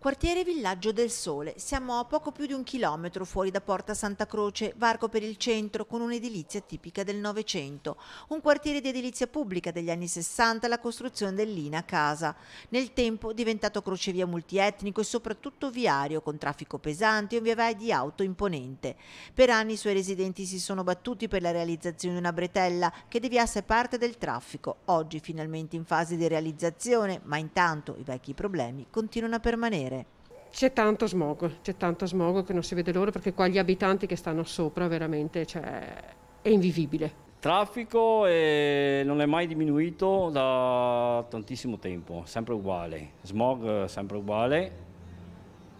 Quartiere Villaggio del Sole. Siamo a poco più di un chilometro fuori da Porta Santa Croce, varco per il centro con un'edilizia tipica del Novecento. Un quartiere di edilizia pubblica degli anni 60, la costruzione dell'Ina Casa. Nel tempo diventato crocevia multietnico e soprattutto viario con traffico pesante e un via vai di auto imponente. Per anni i suoi residenti si sono battuti per la realizzazione di una bretella che deviasse parte del traffico. Oggi finalmente in fase di realizzazione, ma intanto i vecchi problemi continuano a permanere. C'è tanto smog, c'è tanto smog che non si vede loro perché qua gli abitanti che stanno sopra veramente cioè, è invivibile. Traffico eh, non è mai diminuito da tantissimo tempo, sempre uguale, smog eh, sempre uguale,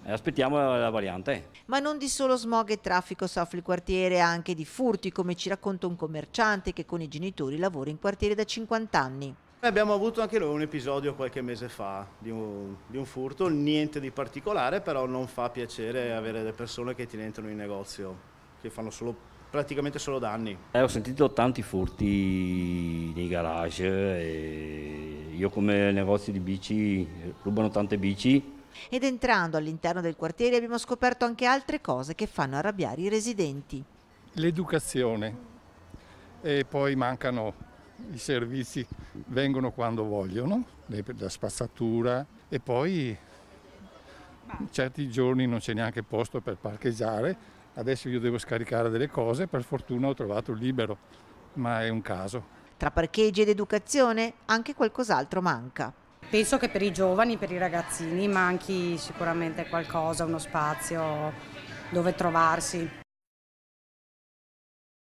aspettiamo la variante. Ma non di solo smog e traffico soffre il quartiere, anche di furti, come ci racconta un commerciante che con i genitori lavora in quartiere da 50 anni abbiamo avuto anche noi un episodio qualche mese fa di un, di un, furto, niente di particolare, però non fa piacere avere le persone che ti entrano in negozio, che fanno solo, praticamente solo danni. Eh, ho sentito tanti furti nei garage, io come negozio di bici eh, rubano tante bici. Ed entrando all'interno del quartiere abbiamo scoperto anche altre cose che fanno arrabbiare i residenti. L'educazione e poi mancano i servizi vengono quando vogliono, la spazzatura e poi certi giorni non c'è neanche posto per parcheggiare, adesso io devo scaricare delle cose, per fortuna ho trovato libero, ma è un caso. Tra parcheggi ed educazione anche qualcos'altro manca. Penso che per i giovani, per i ragazzini manchi sicuramente qualcosa, uno spazio dove trovarsi.